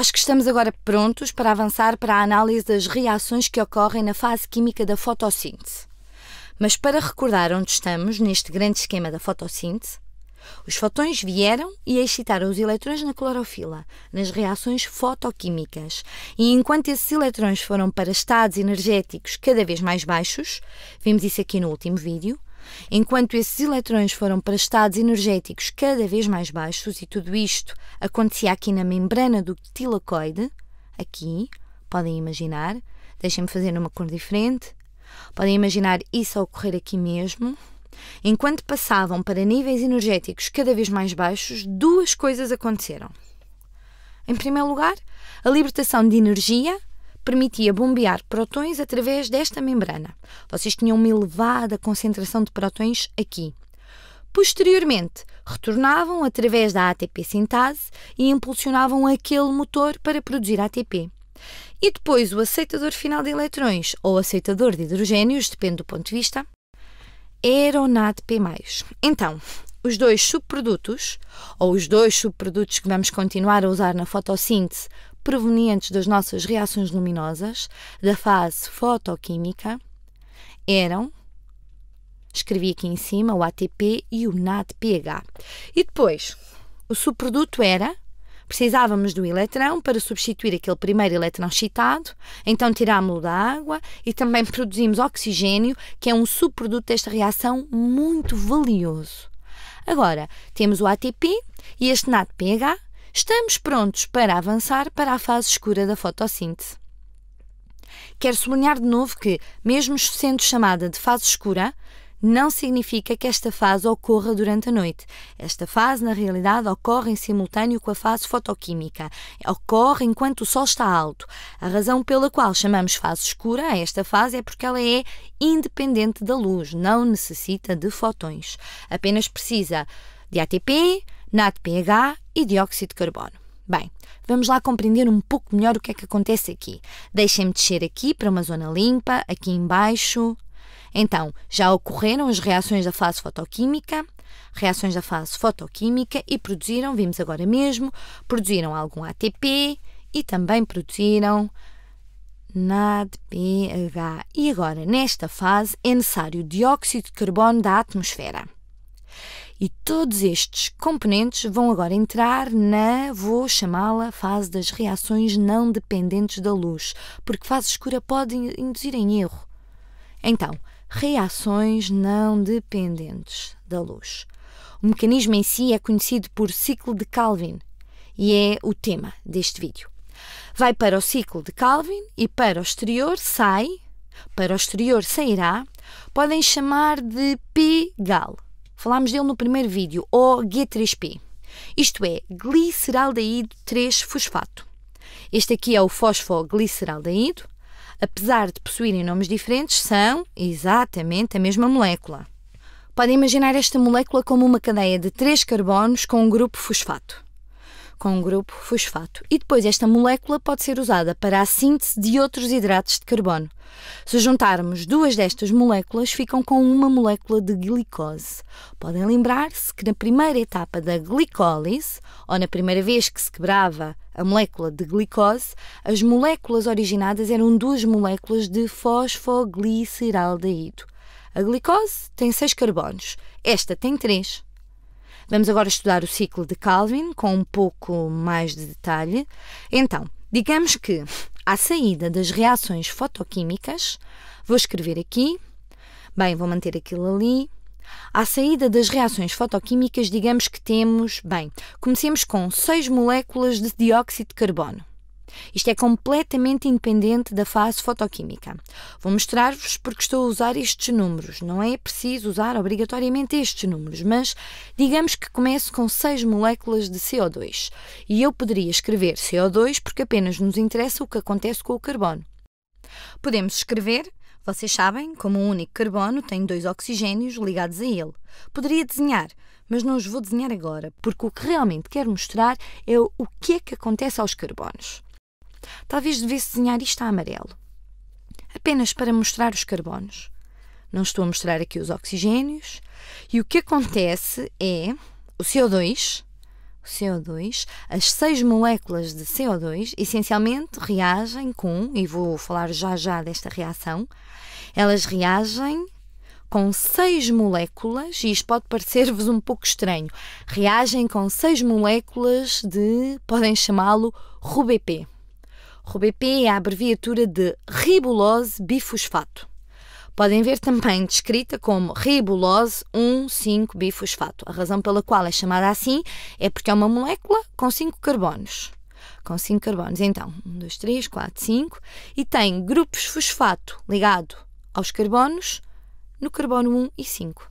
Acho que estamos agora prontos para avançar para a análise das reações que ocorrem na fase química da fotossíntese. Mas para recordar onde estamos neste grande esquema da fotossíntese, os fotões vieram e excitaram os eletrões na clorofila, nas reações fotoquímicas. E enquanto esses eletrões foram para estados energéticos cada vez mais baixos, vimos isso aqui no último vídeo, Enquanto esses eletrões foram para estados energéticos cada vez mais baixos, e tudo isto acontecia aqui na membrana do tilacoide, aqui, podem imaginar, deixem-me fazer numa cor diferente, podem imaginar isso a ocorrer aqui mesmo. Enquanto passavam para níveis energéticos cada vez mais baixos, duas coisas aconteceram. Em primeiro lugar, a libertação de energia permitia bombear protões através desta membrana. Vocês tinham uma elevada concentração de protões aqui. Posteriormente, retornavam através da ATP sintase e impulsionavam aquele motor para produzir ATP. E depois o aceitador final de eletrões ou aceitador de hidrogênios, depende do ponto de vista, era o NADP+. Então, os dois subprodutos, ou os dois subprodutos que vamos continuar a usar na fotossíntese provenientes das nossas reações luminosas da fase fotoquímica eram escrevi aqui em cima o ATP e o NADPH. E depois, o subproduto era precisávamos do eletrão para substituir aquele primeiro eletrão excitado, então tirámos-lo da água e também produzimos oxigênio, que é um subproduto desta reação muito valioso. Agora, temos o ATP e este NADPH estamos prontos para avançar para a fase escura da fotossíntese. Quero sublinhar de novo que, mesmo sendo chamada de fase escura, não significa que esta fase ocorra durante a noite. Esta fase, na realidade, ocorre em simultâneo com a fase fotoquímica. Ocorre enquanto o sol está alto. A razão pela qual chamamos fase escura a esta fase é porque ela é independente da luz, não necessita de fotões. Apenas precisa de ATP, NADPH e dióxido de carbono. Bem, vamos lá compreender um pouco melhor o que é que acontece aqui. Deixem-me descer aqui para uma zona limpa, aqui embaixo. Então, já ocorreram as reações da fase fotoquímica, reações da fase fotoquímica e produziram, vimos agora mesmo, produziram algum ATP e também produziram NADPH. E agora, nesta fase, é necessário dióxido de carbono da atmosfera. E todos estes componentes vão agora entrar na, vou chamá-la, fase das reações não dependentes da luz, porque fase escura pode induzir em erro. Então, reações não dependentes da luz. O mecanismo em si é conhecido por ciclo de Calvin e é o tema deste vídeo. Vai para o ciclo de Calvin e para o exterior sai, para o exterior sairá, podem chamar de P-Gal Falámos dele no primeiro vídeo, g 3 p Isto é, gliceraldeído 3-fosfato. Este aqui é o fosfogliceraldeído. Apesar de possuírem nomes diferentes, são exatamente a mesma molécula. Podem imaginar esta molécula como uma cadeia de três carbonos com um grupo fosfato com um grupo fosfato. E depois esta molécula pode ser usada para a síntese de outros hidratos de carbono. Se juntarmos duas destas moléculas, ficam com uma molécula de glicose. Podem lembrar-se que na primeira etapa da glicólise, ou na primeira vez que se quebrava a molécula de glicose, as moléculas originadas eram duas moléculas de fosfogliceraldeído. A glicose tem seis carbonos, esta tem três. Vamos agora estudar o ciclo de Calvin com um pouco mais de detalhe. Então, digamos que à saída das reações fotoquímicas, vou escrever aqui, bem, vou manter aquilo ali. À saída das reações fotoquímicas, digamos que temos, bem, comecemos com 6 moléculas de dióxido de carbono. Isto é completamente independente da fase fotoquímica. Vou mostrar-vos porque estou a usar estes números. Não é preciso usar obrigatoriamente estes números, mas digamos que começo com 6 moléculas de CO2 e eu poderia escrever CO2 porque apenas nos interessa o que acontece com o carbono. Podemos escrever vocês sabem, como um único carbono tem dois oxigênios ligados a ele. Poderia desenhar, mas não os vou desenhar agora, porque o que realmente quero mostrar é o que é que acontece aos carbonos. Talvez devesse desenhar isto a amarelo, apenas para mostrar os carbonos. Não estou a mostrar aqui os oxigénios. E o que acontece é o CO2, o CO2, as seis moléculas de CO2 essencialmente reagem com, e vou falar já já desta reação, elas reagem com seis moléculas, e isto pode parecer-vos um pouco estranho, reagem com seis moléculas de, podem chamá-lo RUBP. RUBP é a abreviatura de ribulose bifosfato. Podem ver também descrita como ribulose 1,5-bifosfato. A razão pela qual é chamada assim é porque é uma molécula com 5 carbonos. Com 5 carbonos, então, 1, 2, 3, 4, 5. E tem grupos fosfato ligado aos carbonos no carbono 1 e 5.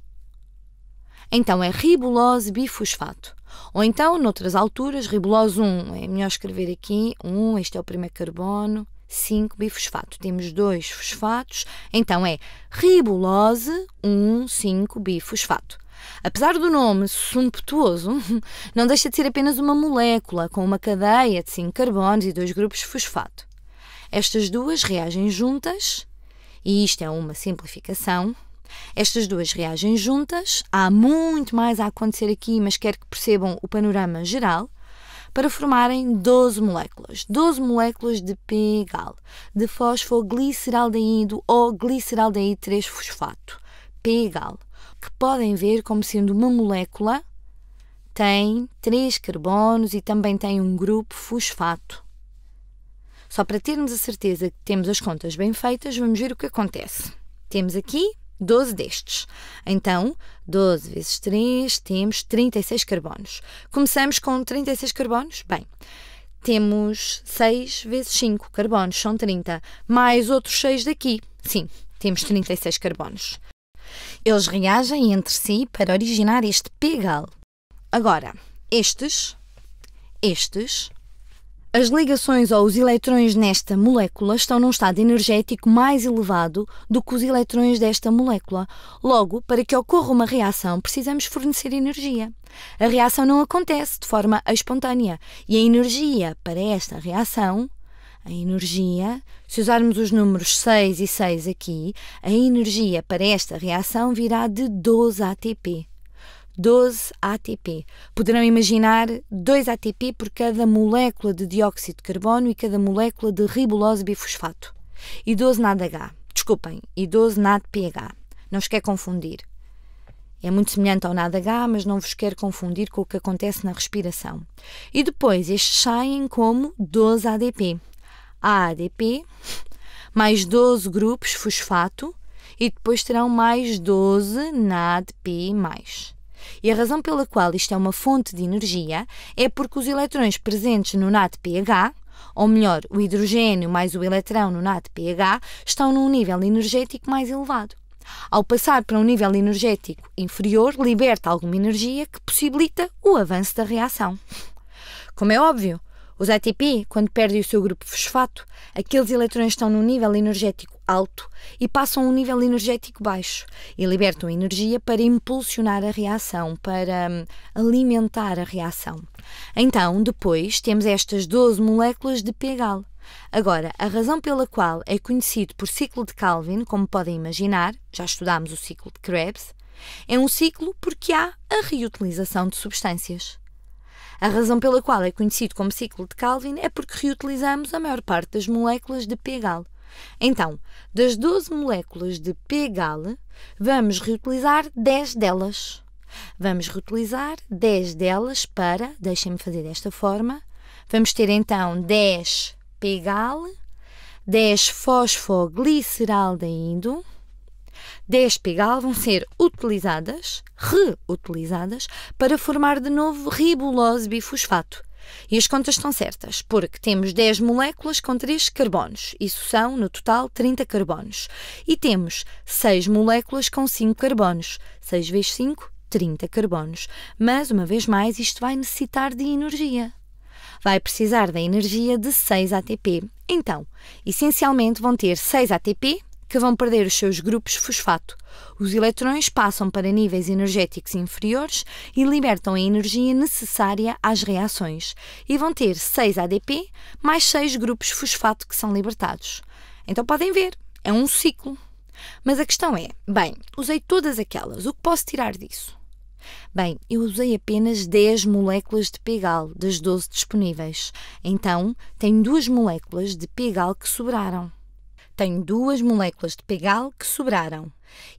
Então é ribulose bifosfato. Ou então, noutras alturas, ribulose 1, é melhor escrever aqui 1, este é o primeiro carbono, 5 bifosfato. Temos dois fosfatos, então é ribulose 1, 5 bifosfato. Apesar do nome sumptuoso, não deixa de ser apenas uma molécula com uma cadeia de 5 carbonos e dois grupos de fosfato. Estas duas reagem juntas, e isto é uma simplificação, estas duas reagem juntas, há muito mais a acontecer aqui, mas quero que percebam o panorama geral, para formarem 12 moléculas. 12 moléculas de PGAL, de fosfogliceraldeído ou gliceraldeído 3-fosfato, PGAL, que podem ver como sendo uma molécula tem três carbonos e também tem um grupo fosfato. Só para termos a certeza que temos as contas bem feitas, vamos ver o que acontece. Temos aqui 12 destes. Então, 12 vezes 3, temos 36 carbonos. Começamos com 36 carbonos? Bem, temos 6 vezes 5 carbonos, são 30, mais outros 6 daqui. Sim, temos 36 carbonos. Eles reagem entre si para originar este pegal. Agora, estes, estes as ligações ou os eletrões nesta molécula estão num estado energético mais elevado do que os eletrões desta molécula. Logo, para que ocorra uma reação, precisamos fornecer energia. A reação não acontece de forma espontânea e a energia para esta reação, a energia, se usarmos os números 6 e 6 aqui, a energia para esta reação virá de 12 ATP. 12 ATP. Poderão imaginar 2 ATP por cada molécula de dióxido de carbono e cada molécula de ribulose bifosfato. E 12 NADH. Desculpem, e 12 NADPH. Não os quer confundir. É muito semelhante ao NADH, mas não vos quero confundir com o que acontece na respiração. E depois estes saem como 12 ADP. A ADP mais 12 grupos fosfato e depois terão mais 12 NADP+. E a razão pela qual isto é uma fonte de energia é porque os eletrões presentes no NADPH, ou melhor, o hidrogênio mais o eletrão no NADPH, estão num nível energético mais elevado. Ao passar para um nível energético inferior, liberta alguma energia que possibilita o avanço da reação. Como é óbvio, os ATP, quando perdem o seu grupo fosfato, aqueles eletrões estão num nível energético alto e passam a um nível energético baixo e libertam energia para impulsionar a reação, para hum, alimentar a reação. Então, depois, temos estas 12 moléculas de pHAL. Agora, a razão pela qual é conhecido por ciclo de Calvin, como podem imaginar, já estudámos o ciclo de Krebs, é um ciclo porque há a reutilização de substâncias. A razão pela qual é conhecido como ciclo de Calvin é porque reutilizamos a maior parte das moléculas de P-gal. Então, das 12 moléculas de P-gal, vamos reutilizar 10 delas. Vamos reutilizar 10 delas para, deixem-me fazer desta forma, vamos ter então 10 P-gal, 10 fosfogliceraldeído, 10 pigal vão ser utilizadas, reutilizadas, para formar de novo ribulose bifosfato. E as contas estão certas, porque temos 10 moléculas com 3 carbonos, isso são, no total, 30 carbonos. E temos 6 moléculas com 5 carbonos, 6 vezes 5, 30 carbonos. Mas, uma vez mais, isto vai necessitar de energia. Vai precisar da energia de 6 ATP. Então, essencialmente vão ter 6 ATP, que vão perder os seus grupos fosfato. Os eletrões passam para níveis energéticos inferiores e libertam a energia necessária às reações e vão ter 6 ADP mais 6 grupos fosfato que são libertados. Então podem ver, é um ciclo. Mas a questão é, bem, usei todas aquelas, o que posso tirar disso? Bem, eu usei apenas 10 moléculas de PEGAL das 12 disponíveis. Então, tenho duas moléculas de PEGAL que sobraram. Tenho duas moléculas de Pegal que sobraram.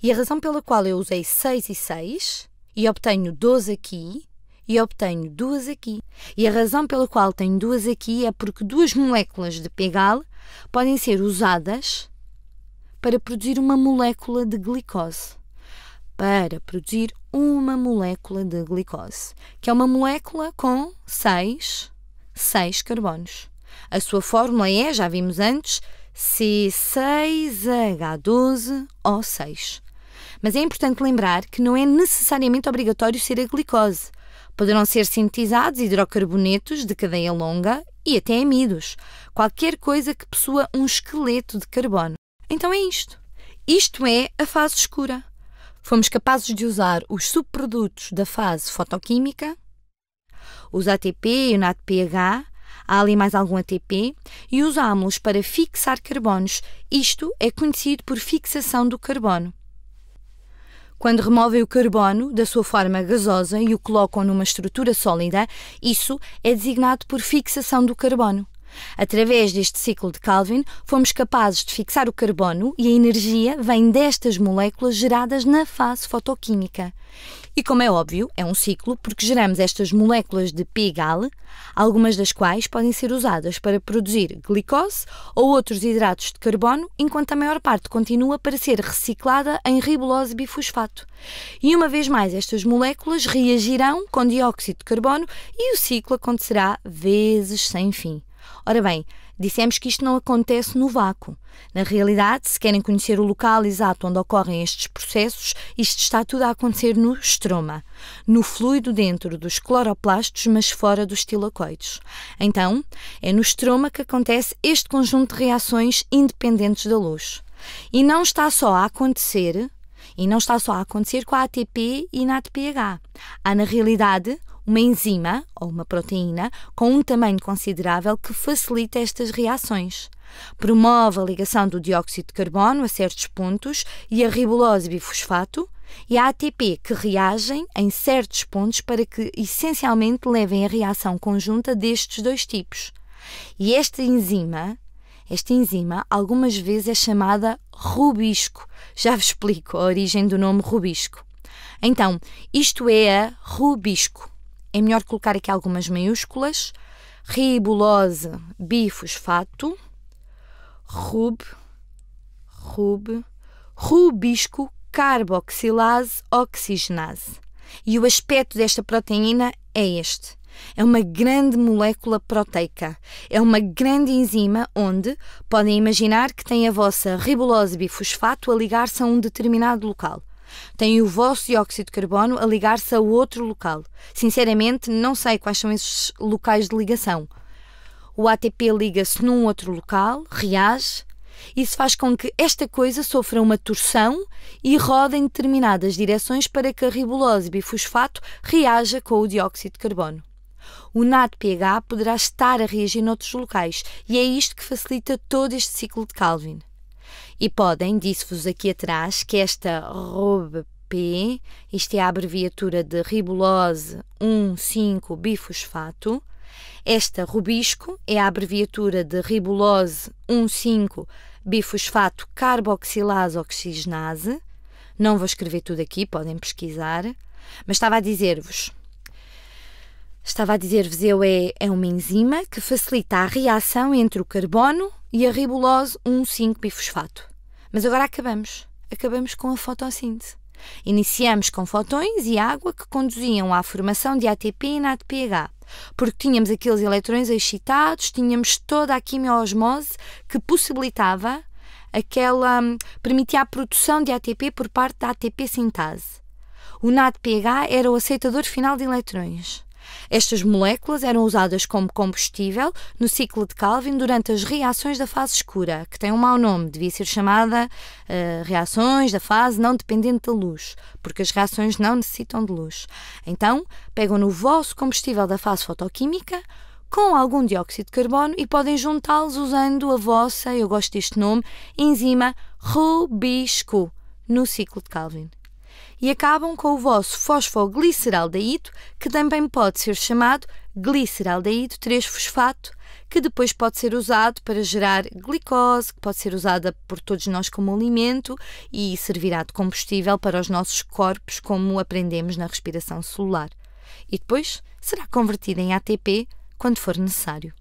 E a razão pela qual eu usei 6 e 6 e obtenho 12 aqui e obtenho duas aqui. E a razão pela qual tenho duas aqui é porque duas moléculas de Pegal podem ser usadas para produzir uma molécula de glicose. Para produzir uma molécula de glicose, que é uma molécula com 6, 6 carbonos. A sua fórmula é, já vimos antes, C6H12 ou 6. Mas é importante lembrar que não é necessariamente obrigatório ser a glicose. Poderão ser sintetizados hidrocarbonetos de cadeia longa e até amidos, qualquer coisa que possua um esqueleto de carbono. Então é isto. Isto é a fase escura. Fomos capazes de usar os subprodutos da fase fotoquímica, os ATP e o NADPH, há ali mais algum ATP, e usámos-los para fixar carbonos. Isto é conhecido por fixação do carbono. Quando removem o carbono da sua forma gasosa e o colocam numa estrutura sólida, isso é designado por fixação do carbono. Através deste ciclo de Calvin, fomos capazes de fixar o carbono e a energia vem destas moléculas geradas na fase fotoquímica. E como é óbvio, é um ciclo porque geramos estas moléculas de Pigal, algumas das quais podem ser usadas para produzir glicose ou outros hidratos de carbono, enquanto a maior parte continua para ser reciclada em ribulose bifosfato. E uma vez mais, estas moléculas reagirão com dióxido de carbono e o ciclo acontecerá vezes sem fim. Ora bem, dissemos que isto não acontece no vácuo. Na realidade, se querem conhecer o local exato onde ocorrem estes processos, isto está tudo a acontecer no estroma, no fluido dentro dos cloroplastos, mas fora dos tilacoides. Então, é no estroma que acontece este conjunto de reações independentes da luz. E não está só a acontecer, e não está só a acontecer com a ATP e na ATPH. Há, na realidade, uma enzima ou uma proteína com um tamanho considerável que facilita estas reações. Promove a ligação do dióxido de carbono a certos pontos e a ribulose bifosfato e a ATP que reagem em certos pontos para que essencialmente levem a reação conjunta destes dois tipos. E esta enzima, esta enzima algumas vezes é chamada rubisco. Já vos explico a origem do nome rubisco. Então, isto é a rubisco é melhor colocar aqui algumas maiúsculas. Ribulose bifosfato, rub, rub, rubisco carboxilase oxigenase. E o aspecto desta proteína é este. É uma grande molécula proteica. É uma grande enzima onde podem imaginar que tem a vossa ribulose bifosfato a ligar-se a um determinado local. Tem o vosso dióxido de carbono a ligar-se a outro local. Sinceramente, não sei quais são esses locais de ligação. O ATP liga-se num outro local, reage. Isso faz com que esta coisa sofra uma torção e roda em determinadas direções para que a ribulose bifosfato reaja com o dióxido de carbono. O NADPH poderá estar a reagir noutros locais e é isto que facilita todo este ciclo de Calvin. E podem, disse-vos aqui atrás, que esta ROBP, isto é a abreviatura de ribulose 1,5-bifosfato, esta rubisco é a abreviatura de ribulose 1,5-bifosfato carboxilase oxigenase. Não vou escrever tudo aqui, podem pesquisar. Mas estava a dizer-vos. Estava a dizer-vos eu é, é uma enzima que facilita a reação entre o carbono e a ribulose 1,5-bifosfato. Mas agora acabamos. Acabamos com a fotossíntese. Iniciamos com fotões e água que conduziam à formação de ATP e NADPH porque tínhamos aqueles eletrões excitados, tínhamos toda a quimioosmose que possibilitava aquela hum, permitia a produção de ATP por parte da ATP sintase. O NADPH era o aceitador final de eletrões. Estas moléculas eram usadas como combustível no ciclo de Calvin durante as reações da fase escura, que tem um mau nome, devia ser chamada uh, reações da fase não dependente da luz, porque as reações não necessitam de luz. Então, pegam no vosso combustível da fase fotoquímica, com algum dióxido de carbono e podem juntá-los usando a vossa, eu gosto deste nome, enzima Rubisco no ciclo de Calvin e acabam com o vosso fosfogliceraldeído, que também pode ser chamado gliceraldeído 3-fosfato, que depois pode ser usado para gerar glicose, que pode ser usada por todos nós como alimento e servirá de combustível para os nossos corpos, como aprendemos na respiração celular. E depois será convertida em ATP quando for necessário.